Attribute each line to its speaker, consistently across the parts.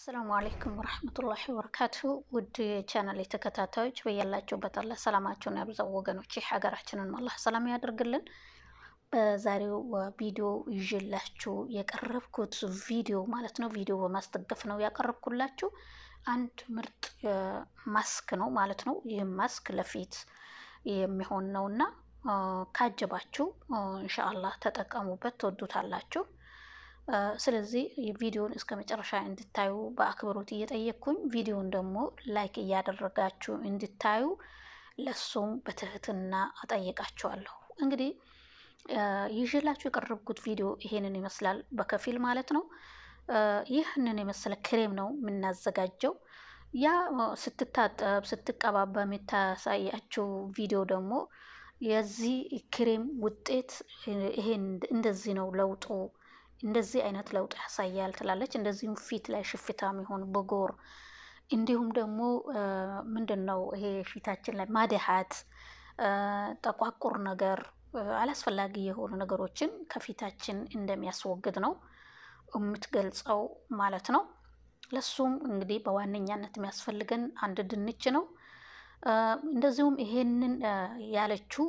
Speaker 1: አሰላሙ አሌይኩም ወረህመቱላሂ ወበረካቱ ውድ ቻናል ተከታታዮች በያላችሁበት አላህ ሰላማችሁን ያብዛው። ወገኖች ሀገራችንን አላህ ሰላም ያደርግልን። በዛሬው ቪዲዮ ይዤላችሁ የቀረብኩት ቪዲዮ ማለት ነው ቪዲዮ በማስደገፍ ነው ያቀረብኩላችሁ። አንድ ምርጥ ማስክ ነው ማለት ነው። ይህም ማስክ ለፊት የሚሆን ነውና ካጀባችሁ እንሻአላህ ተጠቀሙበት፣ ትወዱታላችሁ። ስለዚህ ቪዲዮን እስከ መጨረሻ እንድታዩ በአክብሮት እየጠየቅኩኝ ቪዲዮን ደግሞ ላይክ እያደረጋችሁ እንድታዩ ለሱም በትህትና አጠይቃችኋለሁ። እንግዲህ ይዤላችሁ የቀረብኩት ቪዲዮ ይሄንን ይመስላል፣ በከፊል ማለት ነው። ይህንን የመሰለ ክሬም ነው የምናዘጋጀው። ያ ስትታጠብ ስትቀባበ የሚታሳያችሁ ቪዲዮ ደግሞ የዚህ ክሬም ውጤት ይሄን እንደዚህ ነው ለውጡ እንደዚህ አይነት ለውጥ ያሳያል ትላለች። እንደዚሁም ፊት ላይ ሽፍታ የሚሆን ብጉር፣ እንዲሁም ደግሞ ምንድን ነው ይሄ ፊታችን ላይ ማድሃት፣ ጠቋቁር ነገር አላስፈላጊ የሆኑ ነገሮችን ከፊታችን እንደሚያስወግድ ነው የምትገልጸው ማለት ነው። ለሱም እንግዲህ በዋነኛነት የሚያስፈልገን አንድ ድንች ነው። እንደዚሁም ይሄንን ያለችው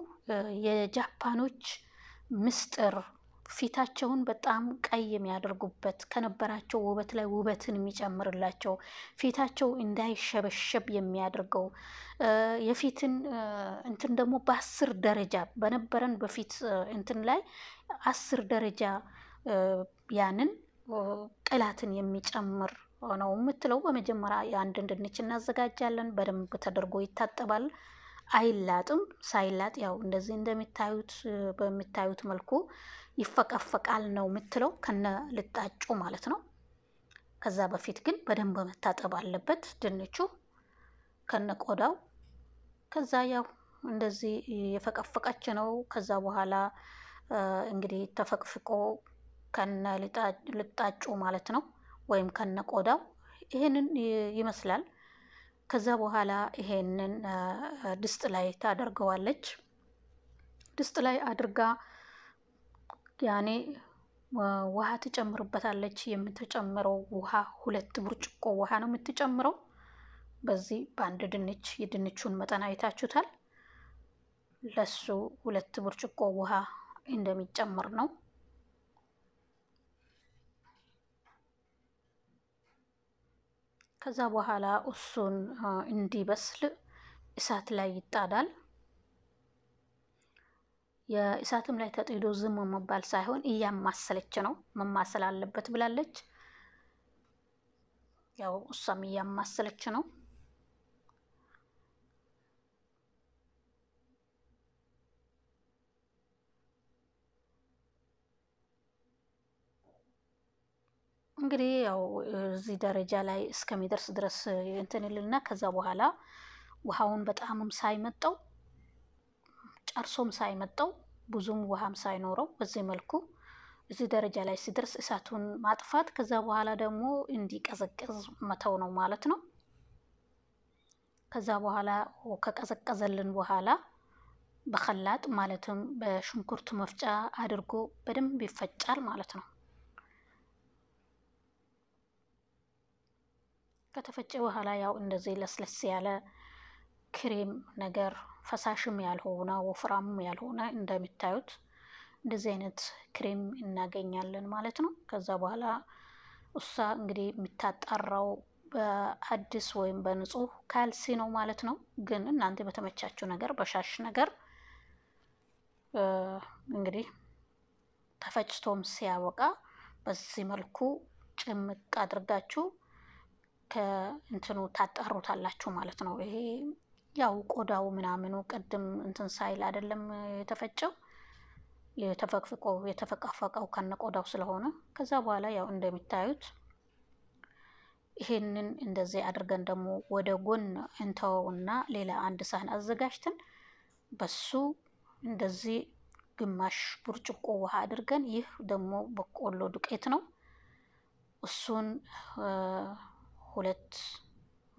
Speaker 1: የጃፓኖች ምስጢር ፊታቸውን በጣም ቀይ የሚያደርጉበት ከነበራቸው ውበት ላይ ውበትን የሚጨምርላቸው ፊታቸው እንዳይሸበሸብ የሚያደርገው የፊትን እንትን ደግሞ በአስር ደረጃ በነበረን በፊት እንትን ላይ አስር ደረጃ ያንን ቅላትን የሚጨምር ነው የምትለው። በመጀመሪያ የአንድን ድንች እናዘጋጃለን። በደንብ ተደርጎ ይታጠባል። አይላጥም። ሳይላጥ ያው እንደዚህ እንደሚታዩት በሚታዩት መልኩ ይፈቀፈቃል ነው የምትለው ከነ ልጣጩ ማለት ነው። ከዛ በፊት ግን በደንብ መታጠብ አለበት ድንቹ ከነ ቆዳው። ከዛ ያው እንደዚህ የፈቀፈቀች ነው። ከዛ በኋላ እንግዲህ ተፈቅፍቆ ከነ ልጣጩ ማለት ነው ወይም ከነ ቆዳው ይሄንን ይመስላል። ከዛ በኋላ ይሄንን ድስት ላይ ታደርገዋለች። ድስት ላይ አድርጋ ያኔ ውሃ ትጨምርበታለች። የምትጨምረው ውሃ ሁለት ብርጭቆ ውሃ ነው የምትጨምረው። በዚህ በአንድ ድንች የድንቹን መጠን አይታችሁታል። ለሱ ሁለት ብርጭቆ ውሃ እንደሚጨምር ነው። ከዛ በኋላ እሱን እንዲበስል እሳት ላይ ይጣዳል። የእሳትም ላይ ተጥዶ ዝም መባል ሳይሆን እያማሰለች ነው መማሰል አለበት ብላለች። ያው እሷም እያማሰለች ነው። እንግዲህ ያው እዚህ ደረጃ ላይ እስከሚደርስ ድረስ እንትን ይልና ከዛ በኋላ ውሃውን በጣምም ሳይመጠው ጨርሶም ሳይመጠው ብዙም ውሃም ሳይኖረው በዚህ መልኩ እዚህ ደረጃ ላይ ሲደርስ እሳቱን ማጥፋት፣ ከዛ በኋላ ደግሞ እንዲቀዘቅዝ መተው ነው ማለት ነው። ከዛ በኋላ ከቀዘቀዘልን በኋላ በከላጥ ማለትም በሽንኩርት መፍጫ አድርጎ በደንብ ይፈጫል ማለት ነው። ከተፈጨ በኋላ ያው እንደዚህ ለስለስ ያለ ክሬም ነገር ፈሳሽም ያልሆነ ወፍራምም ያልሆነ እንደሚታዩት እንደዚህ አይነት ክሬም እናገኛለን ማለት ነው። ከዛ በኋላ እሷ እንግዲህ የሚታጣራው በአዲስ ወይም በንጹህ ካልሲ ነው ማለት ነው። ግን እናንተ በተመቻችው ነገር በሻሽ ነገር እንግዲህ ተፈጭቶም ሲያወቃ በዚህ መልኩ ጭምቅ አድርጋችሁ ከእንትኑ ታጣሩታላችሁ ማለት ነው። ይሄ ያው ቆዳው ምናምኑ ቅድም እንትን ሳይል አይደለም የተፈጨው የተፈቅፍቆ የተፈቃፈቀው ከነ ቆዳው ስለሆነ ከዛ በኋላ ያው እንደሚታዩት ይሄንን እንደዚህ አድርገን ደግሞ ወደ ጎን እንተወውና ሌላ አንድ ሳህን አዘጋጅተን በሱ እንደዚህ ግማሽ ብርጭቆ ውሃ አድርገን ይህ ደግሞ በቆሎ ዱቄት ነው። እሱን ሁለት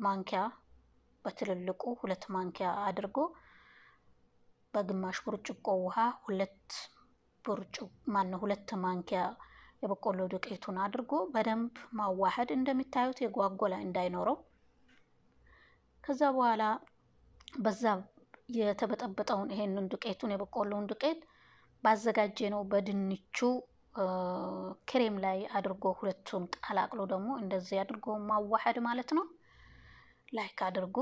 Speaker 1: ማንኪያ በትልልቁ ሁለት ማንኪያ አድርጎ በግማሽ ብርጭቆ ውሃ ሁለት ብርጭ ማነው ሁለት ማንኪያ የበቆሎ ዱቄቱን አድርጎ በደንብ ማዋሃድ እንደሚታዩት የጓጎላ እንዳይኖረው። ከዛ በኋላ በዛ የተበጠበጠውን ይሄንን ዱቄቱን የበቆሎውን ዱቄት ባዘጋጀ ነው በድንቹ ክሬም ላይ አድርጎ ሁለቱን ቀላቅሎ ደግሞ እንደዚህ አድርጎ ማዋሃድ ማለት ነው። ላይክ አድርጉ፣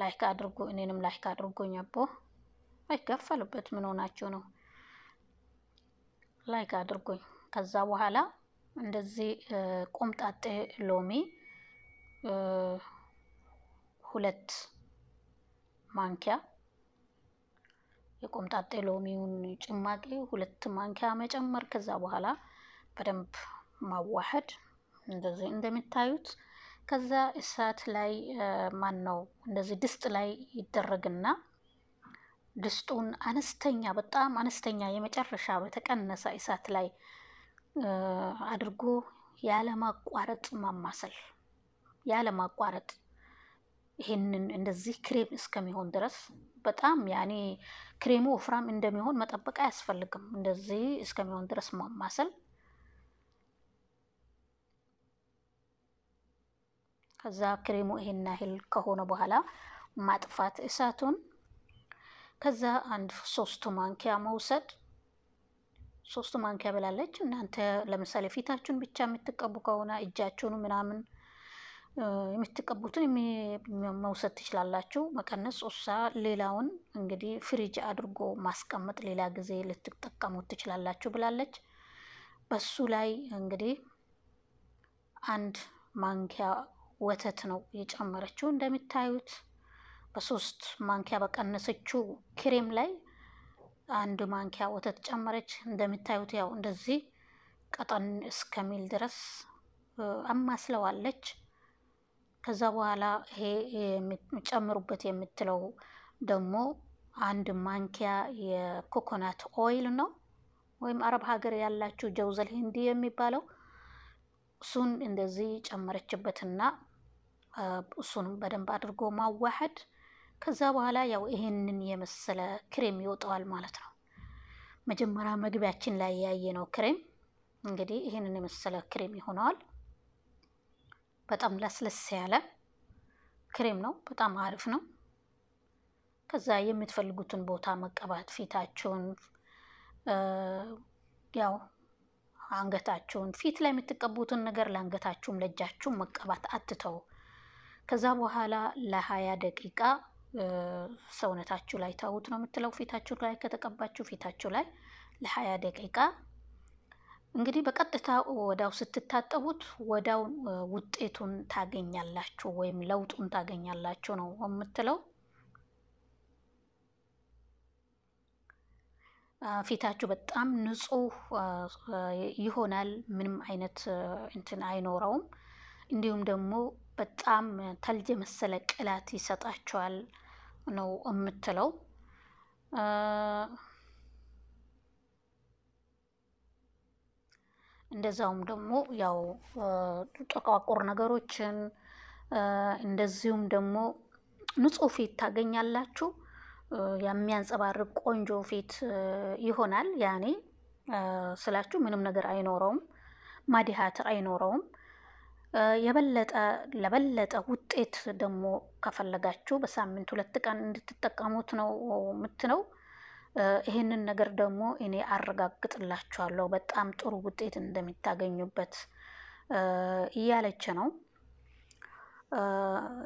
Speaker 1: ላይክ አድርጉ፣ እኔንም ላይክ አድርጉኝ። አቦ አይከፈልበት ምን ሆናችሁ ነው? ላይክ አድርጉኝ። ከዛ በኋላ እንደዚህ ቆምጣጤ ሎሚ ሁለት ማንኪያ የቆምጣጤ ሎሚውን ጭማቂ ሁለት ማንኪያ መጨመር ከዛ በኋላ በደንብ ማዋሃድ እንደዚህ እንደምታዩት ከዛ እሳት ላይ ማን ነው እንደዚህ ድስጥ ላይ ይደረግና ድስጡን አነስተኛ በጣም አነስተኛ የመጨረሻ በተቀነሰ እሳት ላይ አድርጎ ያለማቋረጥ ማማሰል ያለማቋረጥ ይህንን እንደዚህ ክሬም እስከሚሆን ድረስ በጣም ያኔ ክሬሙ ወፍራም እንደሚሆን መጠበቅ አያስፈልግም። እንደዚህ እስከሚሆን ድረስ ማማሰል ከዛ ክሬሙ ይሄን ያህል ከሆነ በኋላ ማጥፋት እሳቱን። ከዛ አንድ ሶስቱ ማንኪያ መውሰድ ሶስቱ ማንኪያ ብላለች። እናንተ ለምሳሌ ፊታችሁን ብቻ የምትቀቡ ከሆነ እጃችሁን ምናምን የምትቀቡትን መውሰድ ትችላላችሁ፣ መቀነስ ሶሳ። ሌላውን እንግዲህ ፍሪጅ አድርጎ ማስቀመጥ ሌላ ጊዜ ልትጠቀሙት ትችላላችሁ ብላለች። በሱ ላይ እንግዲህ አንድ ማንኪያ ወተት ነው የጨመረችው። እንደምታዩት በሶስት ማንኪያ በቀነሰችው ክሬም ላይ አንድ ማንኪያ ወተት ጨመረች። እንደምታዩት ያው እንደዚህ ቀጠን እስከሚል ድረስ አማስለዋለች። ከዛ በኋላ ይሄ ጨምሩበት የምትለው ደግሞ አንድ ማንኪያ የኮኮናት ኦይል ነው ወይም አረብ ሀገር ያላችሁ ጀውዘል ሂንዲ የሚባለው እሱን እንደዚህ ጨመረችበትና እሱንም በደንብ አድርጎ ማዋሃድ። ከዛ በኋላ ያው ይሄንን የመሰለ ክሬም ይወጣዋል ማለት ነው። መጀመሪያ መግቢያችን ላይ ያየ ነው ክሬም እንግዲህ ይሄንን የመሰለ ክሬም ይሆነዋል። በጣም ለስለስ ያለ ክሬም ነው። በጣም አሪፍ ነው። ከዛ የምትፈልጉትን ቦታ መቀባት ፊታችሁን፣ ያው አንገታችሁን፣ ፊት ላይ የምትቀቡትን ነገር ለአንገታችሁም ለእጃችሁም መቀባት አትተው። ከዛ በኋላ ለሀያ ደቂቃ ሰውነታችሁ ላይ ታውት ነው የምትለው ፊታችሁ ላይ ከተቀባችሁ ፊታችሁ ላይ ለሀያ ደቂቃ እንግዲህ በቀጥታ ወዳው ስትታጠቡት ወዳው ውጤቱን ታገኛላችሁ ወይም ለውጡን ታገኛላችሁ ነው የምትለው። ፊታችሁ በጣም ንጹህ ይሆናል። ምንም አይነት እንትን አይኖረውም። እንዲሁም ደግሞ በጣም ተልጅ የመሰለ ቅላት ይሰጣቸዋል ነው የምትለው። እንደዛውም ደግሞ ያው ጠቋቁር ነገሮችን እንደዚሁም ደግሞ ንጹህ ፊት ታገኛላችሁ። የሚያንጸባርቅ ቆንጆ ፊት ይሆናል። ያኔ ስላችሁ ምንም ነገር አይኖረውም፣ ማዲሃት አይኖረውም። የበለጠ ለበለጠ ውጤት ደግሞ ከፈለጋችሁ በሳምንት ሁለት ቀን እንድትጠቀሙት ነው የምትለው። ይህንን ነገር ደግሞ እኔ አረጋግጥላችኋለሁ በጣም ጥሩ ውጤት እንደሚታገኙበት እያለች ነው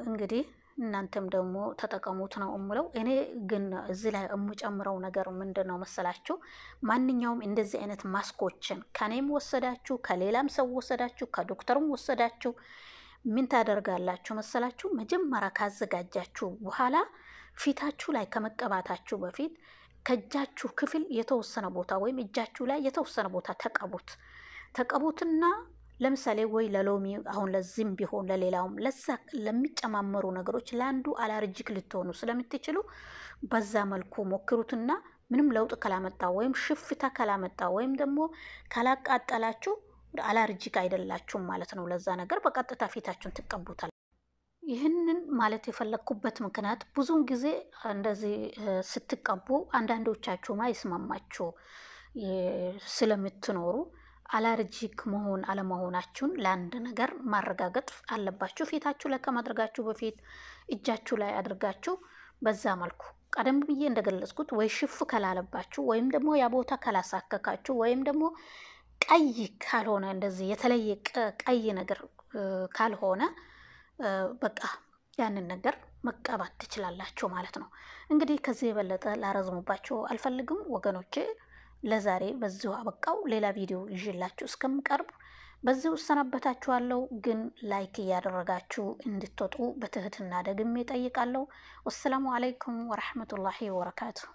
Speaker 1: እንግዲህ እናንተም ደግሞ ተጠቀሙት ነው እምለው። እኔ ግን እዚህ ላይ የምጨምረው ነገር ምንድን ነው መሰላችሁ? ማንኛውም እንደዚህ አይነት ማስኮችን ከኔም ወሰዳችሁ፣ ከሌላም ሰው ወሰዳችሁ፣ ከዶክተርም ወሰዳችሁ ምን ታደርጋላችሁ መሰላችሁ? መጀመሪያ ካዘጋጃችሁ በኋላ ፊታችሁ ላይ ከመቀባታችሁ በፊት ከእጃችሁ ክፍል የተወሰነ ቦታ ወይም እጃችሁ ላይ የተወሰነ ቦታ ተቀቡት። ተቀቡትና ለምሳሌ ወይ ለሎሚ አሁን ለዚህም ቢሆን ለሌላውም ለዛ ለሚጨማመሩ ነገሮች ለአንዱ አላርጂክ ልትሆኑ ስለምትችሉ በዛ መልኩ ሞክሩትና ምንም ለውጥ ካላመጣ ወይም ሽፍታ ካላመጣ ወይም ደግሞ ካላቃጠላችሁ አላርጂክ አይደላችሁም ማለት ነው። ለዛ ነገር በቀጥታ ፊታችሁን ትቀቡታል። ይህንን ማለት የፈለግኩበት ምክንያት ብዙውን ጊዜ እንደዚህ ስትቀቡ አንዳንዶቻችሁም አይስማማችሁ ስለምትኖሩ አለርጂክ መሆን አለመሆናችሁን ለአንድ ነገር ማረጋገጥ አለባችሁ። ፊታችሁ ላይ ከማድረጋችሁ በፊት እጃችሁ ላይ አድርጋችሁ በዛ መልኩ ቀደም ብዬ እንደገለጽኩት ወይ ሽፍ ከላለባችሁ ወይም ደግሞ ያ ቦታ ካላሳከካችሁ ወይም ደግሞ ቀይ ካልሆነ እንደዚህ የተለየ ቀይ ነገር ካልሆነ በቃ ያንን ነገር መቀባት ትችላላችሁ ማለት ነው። እንግዲህ ከዚህ የበለጠ ላረዝሙባችሁ አልፈልግም ወገኖቼ። ለዛሬ በዚሁ አበቃው። ሌላ ቪዲዮ ይዤላችሁ እስከምቀርብ በዚሁ እሰናበታችኋለሁ። ግን ላይክ እያደረጋችሁ እንድትወጡ በትህትና ደግሜ ጠይቃለሁ። ወሰላሙ አለይኩም ወረሕመቱላሂ ወበረካቱሁ።